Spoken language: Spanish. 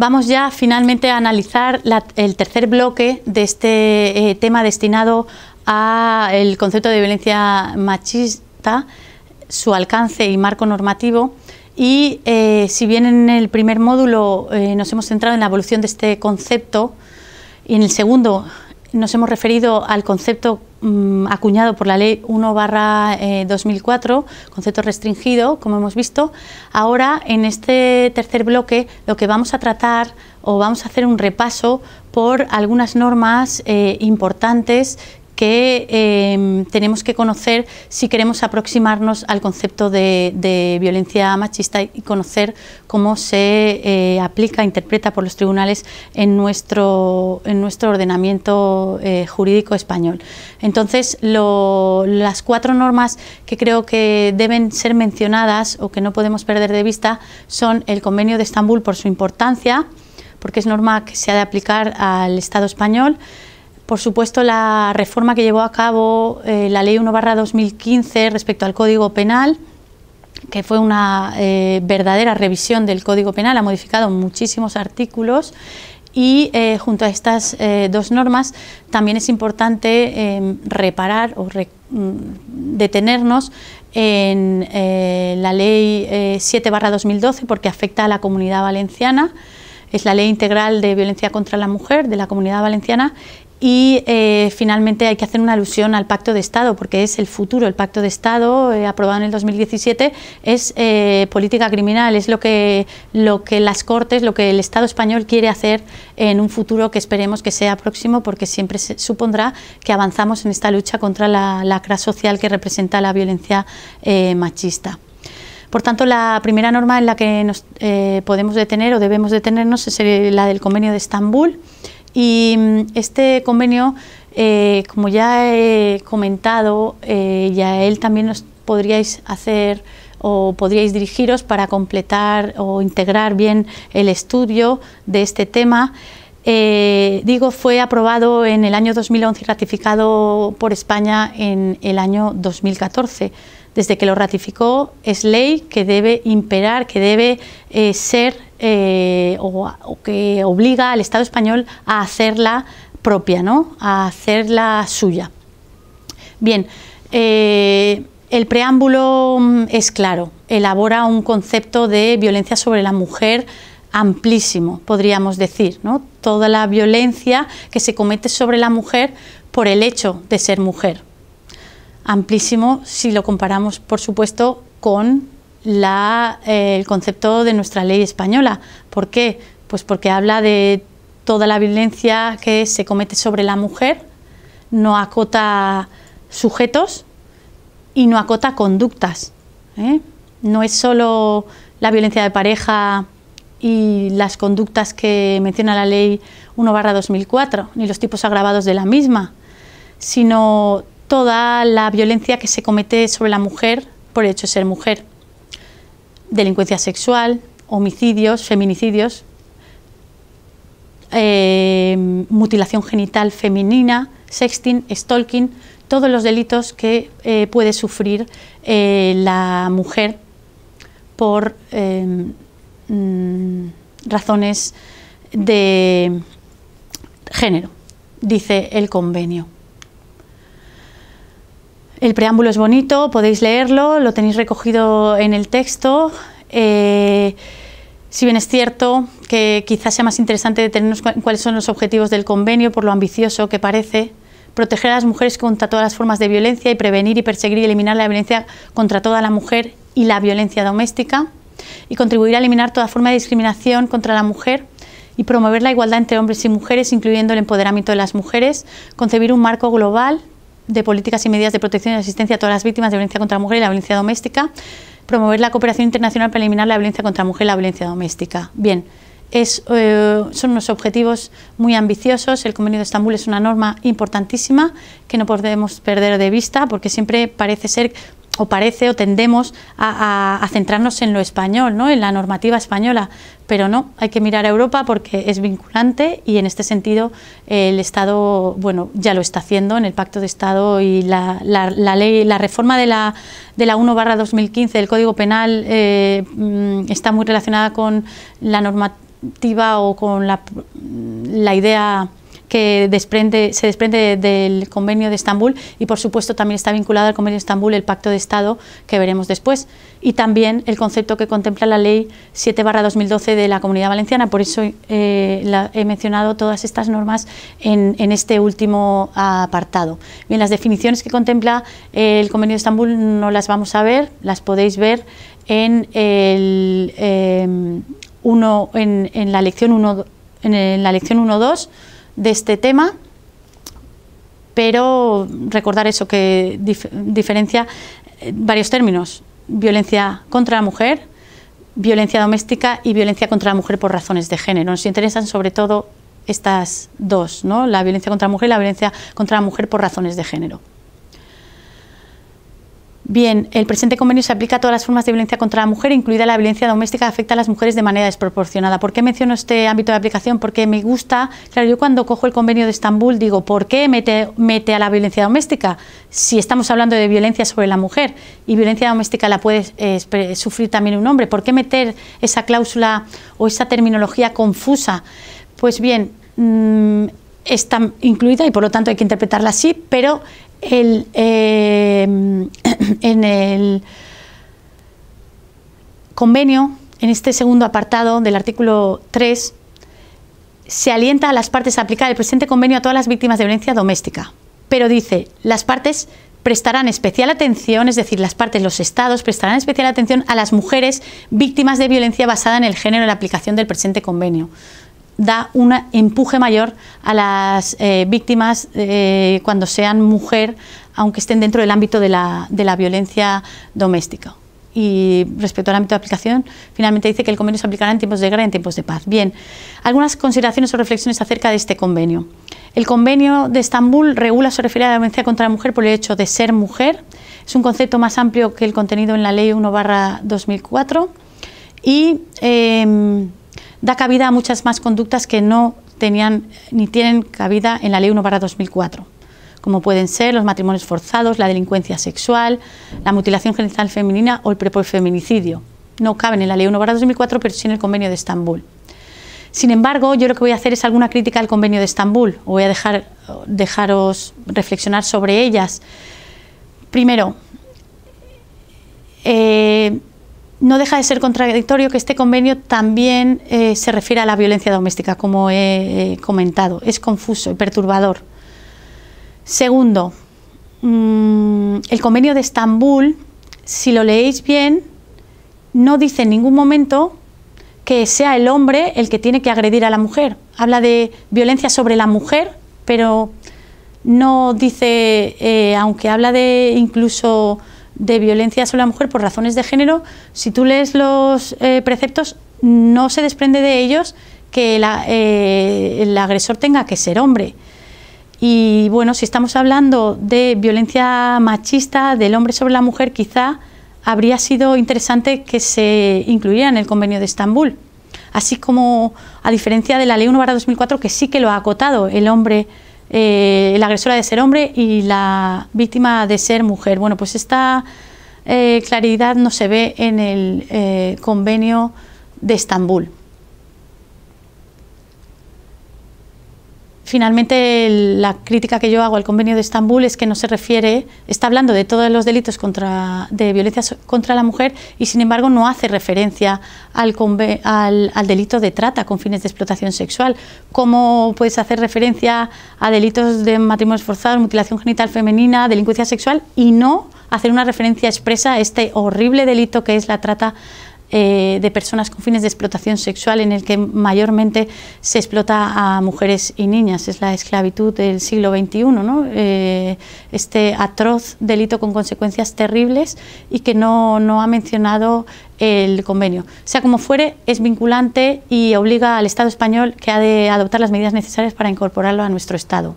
vamos ya finalmente a analizar el tercer bloque de este eh, tema destinado al concepto de violencia machista, su alcance y marco normativo. Y eh, si bien en el primer módulo eh, nos hemos centrado en la evolución de este concepto, y en el segundo nos hemos referido al concepto Mm, acuñado por la Ley 1 barra 2004, eh, concepto restringido, como hemos visto. Ahora, en este tercer bloque, lo que vamos a tratar o vamos a hacer un repaso por algunas normas eh, importantes que em, tenemos que conocer si queremos aproximarnos al concepto de, violencia machista y conocer cómo se eh, aplica, interpreta por los tribunales en nuestro, en nuestro ordenamiento eh, jurídico español. Entonces, las cuatro normas que creo que deben ser mencionadas o que no podemos perder de vista son el Convenio de Estambul por su importancia, porque es norma que se ha de aplicar al Estado español, por supuesto, la reforma que llevó a cabo eh, la Ley 1-2015 respecto al Código Penal, que fue una eh, verdadera revisión del Código Penal, ha modificado muchísimos artículos y eh, junto a estas dos normas también es importante em, reparar o mm, detenernos en la ley 7 2012 porque afecta a la comunidad valenciana, es la ley integral de violencia contra la mujer de la comunidad valenciana y eh, finalmente hay que hacer una alusión al Pacto de Estado, porque es el futuro. El Pacto de Estado, eh, aprobado en el 2017, es eh, política criminal, es lo que, las Cortes, lo que el Estado español quiere hacer en un futuro que esperemos que sea próximo, porque siempre se supondrá que avanzamos en esta lucha contra la lacra social que representa la violencia machista. Por tanto, la primera norma en la que nos podemos detener o debemos detenernos es la del Convenio de Estambul y mm, este convenio, eh, como ya he comentado, y eh, ya él también os podríais hacer o podríais dirigiros para completar o integrar bien el estudio de este tema. Eh, digo, fue aprobado en el año 2011 y ratificado por España en el año 2014. Desde que lo ratificó es ley que debe imperar, que debe ser eh, o, que obliga al Estado español a hacerla propia, ¿no? a hacerla suya. Bien, eh, el preámbulo mm, es claro, elabora un concepto de violencia sobre la mujer amplísimo, podríamos decir, ¿no? toda la violencia que se comete sobre la mujer por el hecho de ser mujer. Amplísimo si lo comparamos, por supuesto, con eh, el concepto de nuestra ley española. ¿Por qué? Pues porque habla de toda la violencia que se comete sobre la mujer, no acota sujetos y no acota conductas. ¿eh? No es solo la violencia de pareja y las conductas que menciona la ley 1-2004, ni los tipos agravados de la misma, sino toda la violencia que se comete sobre la mujer por hecho de ser mujer delincuencia sexual, homicidios, feminicidios, eh, mutilación genital femenina, sexting, stalking, todos los delitos que eh, puede sufrir eh, la mujer por mm, razones de género, dice el convenio. El preámbulo es bonito, podéis leerlo, lo tenéis recogido en el texto. Eh, si bien es cierto que quizás sea más interesante detenernos cuáles son los objetivos del convenio, por lo ambicioso que parece, proteger a las mujeres contra todas las formas de violencia y prevenir y perseguir y eliminar la violencia contra toda la mujer y la violencia doméstica, y contribuir a eliminar toda forma de discriminación contra la mujer y promover la igualdad entre hombres y mujeres, incluyendo el empoderamiento de las mujeres, concebir un marco global de políticas y medidas de protección y asistencia a todas las víctimas de violencia contra la mujer y la violencia doméstica, promover la cooperación internacional para eliminar la violencia contra la mujer y la violencia doméstica. Bien, eh, son unos objetivos muy ambiciosos. El Convenio de Estambul es una norma importantísima que no podemos perder de vista porque siempre parece ser o parece o tendemos a, centrarnos en lo español, ¿no? en la normativa española, pero no, hay que mirar a Europa porque es vinculante y en este sentido el Estado bueno, ya lo está haciendo en el Pacto de Estado y la, ley, la reforma de la, de la 1 barra 2015 del Código Penal eh, mm, está muy relacionada con la normativa o con la, la idea que desprende, se desprende del convenio de Estambul y por supuesto también está vinculado al convenio de Estambul el pacto de Estado que veremos después y también el concepto que contempla la ley 7 2012 de la Comunidad Valenciana. Por eso eh, he mencionado todas estas normas en, este último apartado. Bien, las definiciones que contempla el convenio de Estambul no las vamos a ver, las podéis ver en, el, em, en, la lección 1 en la lección 1.2 de este tema, pero recordar eso que diferencia eh, varios términos, violencia contra la mujer, violencia doméstica y violencia contra la mujer por razones de género. Nos interesan sobre todo estas dos, ¿no? la violencia contra la mujer y la violencia contra la mujer por razones de género. Bien, el presente convenio se aplica a todas las formas de violencia contra la mujer, incluida la violencia doméstica que afecta a las mujeres de manera desproporcionada. ¿Por qué menciono este ámbito de aplicación? Porque me gusta, claro, yo cuando cojo el convenio de Estambul digo, ¿por qué mete, mete a la violencia doméstica? Si estamos hablando de violencia sobre la mujer y violencia doméstica la puede eh, sufrir también un hombre, ¿por qué meter esa cláusula o esa terminología confusa? Pues bien, mm, está incluida y por lo tanto hay que interpretarla así, pero el, eh, en el convenio, en este segundo apartado del artículo 3, se alienta a las partes a aplicar el presente convenio a todas las víctimas de violencia doméstica. Pero dice, las partes prestarán especial atención, es decir, las partes, los estados, prestarán especial atención a las mujeres víctimas de violencia basada en el género en la aplicación del presente convenio da un empuje mayor a las eh, víctimas eh, cuando sean mujer, aunque estén dentro del ámbito de la, violencia doméstica y respecto al ámbito de aplicación, finalmente dice que el convenio se aplicará en tiempos de guerra y en tiempos de paz. Bien, algunas consideraciones o reflexiones acerca de este convenio. El convenio de Estambul regula su refiere a la violencia contra la mujer por el hecho de ser mujer. Es un concepto más amplio que el contenido en la ley 1 2004 y em, da cabida a muchas más conductas que no tenían ni tienen cabida en la Ley 1 2004, como pueden ser los matrimonios forzados, la delincuencia sexual, la mutilación genital femenina o el feminicidio. No caben en la Ley 1 2004, pero sí en el Convenio de Estambul. Sin embargo, yo lo que voy a hacer es alguna crítica al Convenio de Estambul. voy a dejar, dejaros reflexionar sobre ellas. Primero, eh, no deja de ser contradictorio que este convenio también eh, se refiere a la violencia doméstica, como he comentado. Es confuso y perturbador. Segundo, mm, el convenio de Estambul, si lo leéis bien, no dice en ningún momento que sea el hombre el que tiene que agredir a la mujer. Habla de violencia sobre la mujer, pero no dice, eh, aunque habla de incluso de violencia sobre la mujer por razones de género, si tú lees los eh, preceptos, no se desprende de ellos que eh, el agresor tenga que ser hombre. Y bueno, si estamos hablando de violencia machista del hombre sobre la mujer, quizá habría sido interesante que se incluyera en el Convenio de Estambul. Así como, a diferencia de la Ley 1-2004, que sí que lo ha acotado el hombre eh, la agresora de ser hombre y la víctima de ser mujer. Bueno, pues esta eh, claridad no se ve en el eh, convenio de Estambul. Finalmente, la crítica que yo hago al Convenio de Estambul es que no se refiere, está hablando de todos los delitos contra, de violencia contra la mujer y, sin embargo, no hace referencia al, al delito de trata con fines de explotación sexual. ¿Cómo puedes hacer referencia a delitos de matrimonio forzado, mutilación genital femenina, delincuencia sexual y no hacer una referencia expresa a este horrible delito que es la trata eh, de personas con fines de explotación sexual en el que mayormente se explota a mujeres y niñas. Es la esclavitud del siglo XXI, eh, este atroz delito con consecuencias terribles y que no, no ha mencionado el convenio. Sea como fuere, es vinculante y obliga al Estado español que ha de adoptar las medidas necesarias para incorporarlo a nuestro Estado.